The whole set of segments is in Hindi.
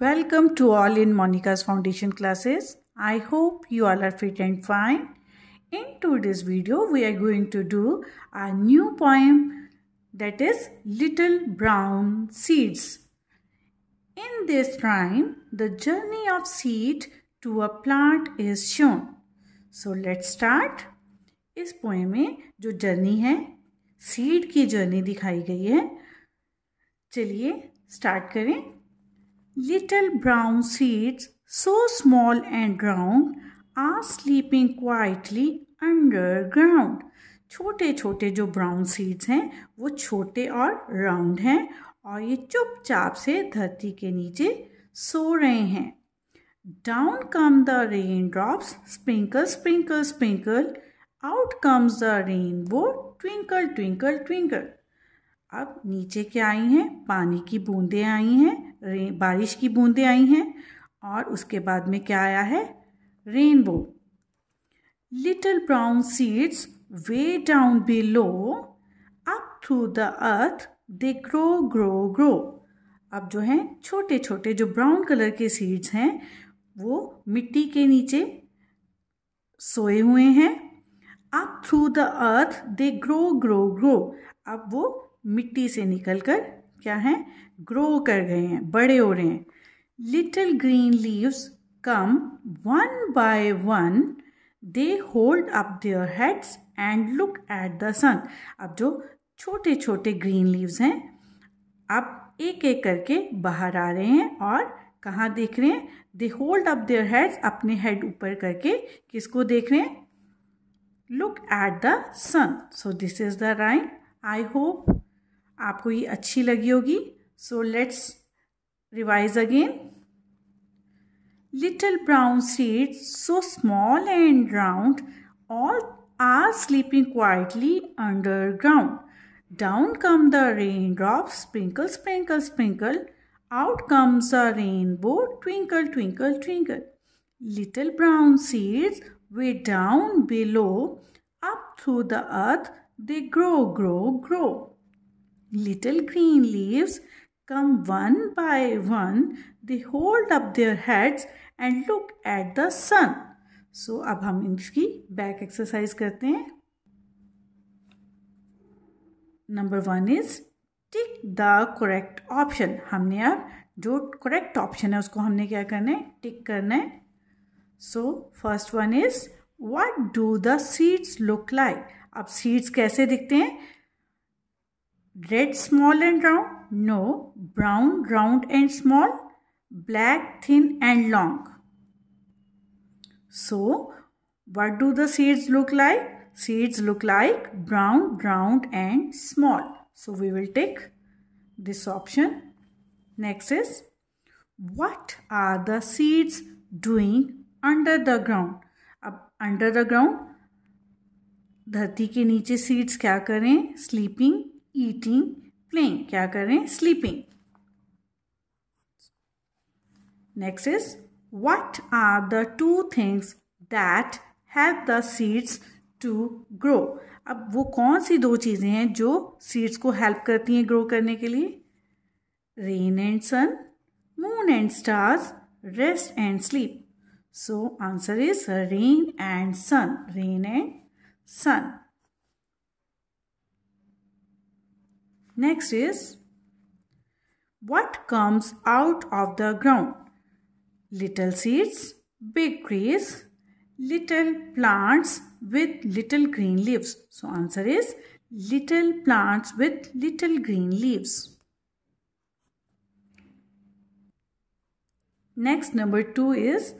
Welcome to all in Monica's foundation classes. I hope you all are fit and fine. In today's video, we are going to do a new poem that is Little Brown Seeds. In this rhyme, the journey of seed to a plant is shown. So let's start. इस पोएम में जो जर्नी है सीड की जर्नी दिखाई गई है चलिए स्टार्ट करें Little brown seeds, so small and round, are sleeping quietly underground. छोटे छोटे जो ब्राउन सीड्स हैं वो छोटे और राउंड हैं और ये चुपचाप से धरती के नीचे सो रहे हैं down come the rain drops sprinkle sprinkle sprinkle out comes the वो ट्विंकल ट्विंकल ट्विंकल अब नीचे क्या आई हैं पानी की बूंदें आई हैं बारिश की बूंदें आई हैं और उसके बाद में क्या आया है rainbow little brown seeds way down below up through the earth they grow grow grow अब जो हैं छोटे छोटे जो ब्राउन कलर के सीड्स हैं वो मिट्टी के नीचे सोए हुए हैं up through the earth they grow grow grow अब वो मिट्टी से निकलकर क्या हैं ग्रो कर गए हैं बड़े हो रहे हैं little green leaves come one by one they hold up their heads and look at the sun अब जो छोटे छोटे ग्रीन लीव्स हैं अब एक एक करके बाहर आ रहे हैं और कहाँ देख रहे हैं they hold up their heads अपने हेड ऊपर करके किसको देख रहे हैं look at the sun so this is the right I hope आपको ये अच्छी लगी होगी So let's revise again. Little brown seeds, so small and round, all are sleeping quietly underground. Down come the raindrops, sprinkle, sprinkle, sprinkle. Out comes a rainbow, twinkle, twinkle, twinkle. Little brown seeds, way down below, up through the earth, they grow, grow, grow. Little green leaves come one by one, they hold up their heads and look at the sun. So अब हम इसकी back exercise करते हैं number one is tick the correct option हमने अब जो करेक्ट ऑप्शन है उसको हमने क्या करना है टिक करना है so first one is what do the seeds look like अब सीड्स कैसे दिखते हैं red small and round no brown, round and small, black, thin and long. So, what do the seeds look like? Seeds look like brown, round and small. So, we will take this option. Next is, what are the seeds doing under the ground? under the ground, धरती के नीचे seeds क्या करें Sleeping, eating, playing? क्या करें Sleeping. Next is what are the two things that help the seeds to grow अब वो कौन सी दो चीज़ें हैं जो सीड्स को हेल्प करती हैं ग्रो करने के लिए rain and sun moon and stars rest and sleep so answer is rain and sun rain and sun next is what comes out of the ground little seeds big trees little plants with little green leaves so answer is little plants with little green leaves next number two is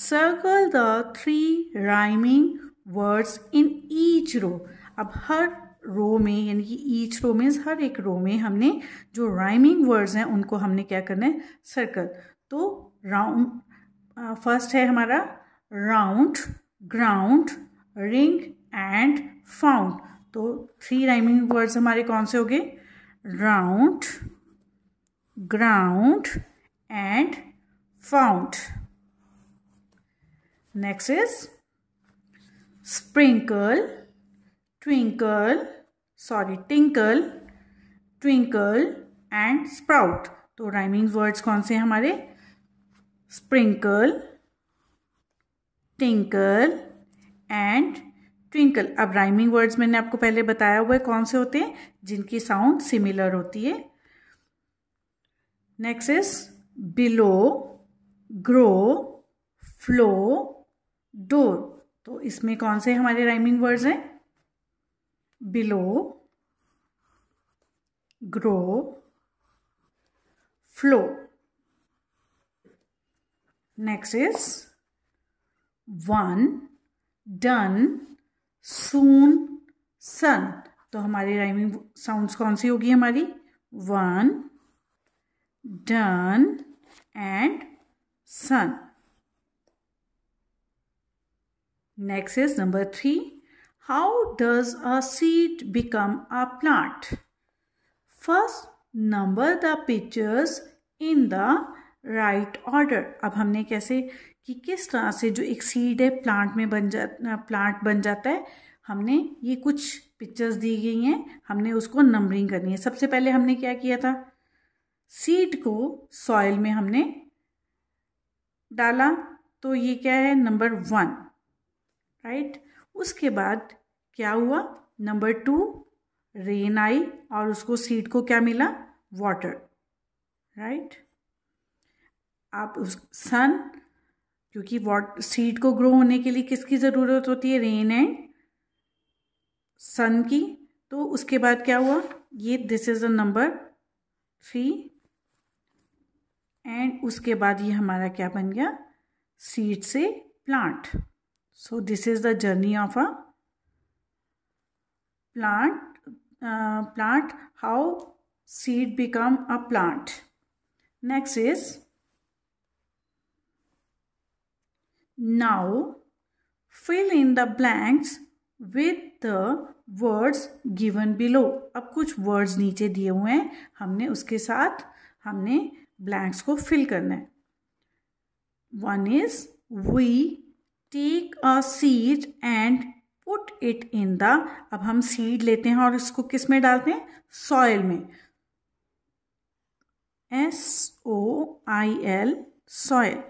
circle the three rhyming words in each row अब हर रो में यानी कि ईच रो मीन्स हर एक रो में हमने जो राइमिंग वर्ड्स हैं उनको हमने क्या करना है सर्कल तो राउंड फर्स्ट uh, है हमारा round ground ring and found तो थ्री राइमिंग वर्ड्स हमारे कौन से हो गए round ground and found next is sprinkle twinkle sorry tinkle twinkle and sprout तो राइमिंग वर्ड्स कौन से हैं हमारे स्प्रिंकल टिंकल एंड ट्विंकल अब राइमिंग वर्ड्स मैंने आपको पहले बताया हुआ है कौन से होते हैं जिनकी साउंड सिमिलर होती है next is below grow flow door तो इसमें कौन से हमारे राइमिंग वर्ड्स हैं below grow flow Next is one, done, soon, sun. तो हमारी rhyming sounds कौन सी होगी हमारी? One, done, and sun. Next is number three. How does a seed become a plant? First, number the pictures in the right right order अब हमने कैसे कि किस तरह से जो एक सीड है प्लांट में बन जा प्लांट बन जाता है हमने ये कुछ पिक्चर्स दी गई हैं हमने उसको नंबरिंग करनी है सबसे पहले हमने क्या किया था सीड को सॉइल में हमने डाला तो ये क्या है नंबर वन राइट उसके बाद क्या हुआ नंबर टू रेन आई और उसको सीड को क्या मिला वाटर राइट right? आप उस सन क्योंकि वॉट सीड को ग्रो होने के लिए किसकी ज़रूरत होती है रेन एंड सन की तो उसके बाद क्या हुआ ये this is a number three and उसके बाद ये हमारा क्या बन गया सीड से plant so this is the journey of a plant plant how seed become a plant next is Now, fill in the blanks with the words given below. अब कुछ words नीचे दिए हुए हैं हमने उसके साथ हमने blanks को fill करना है One is we take a seed and put it in the अब हम seed लेते हैं और इसको किस में डालते हैं Soil में S O I L soil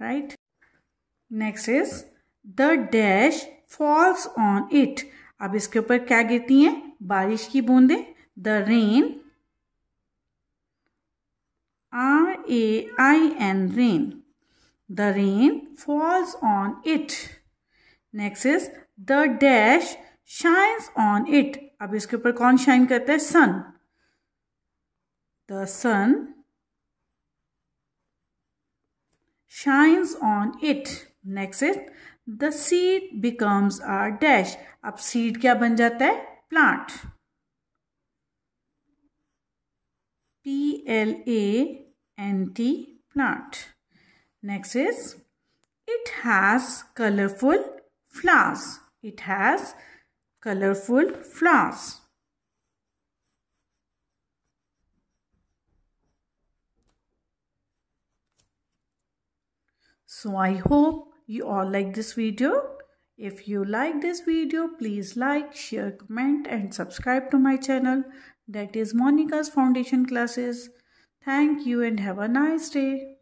right next is the dash falls on it अब इसके ऊपर क्या गिरती हैं बारिश की बूंदें the rain R A I N rain the rain falls on it next is the dash shines on it अब इसके ऊपर कौन शाइन करता है sun the sun shines on it next is the seed becomes R dash अब सीड क्या बन जाता है plant P L A N T plant next is it has colourful flowers it has colourful flowers so i hope you all like this video. If you like this video, please like, share, comment and subscribe to my channel that is Monica's Foundation Classes. Thank you and have a nice day.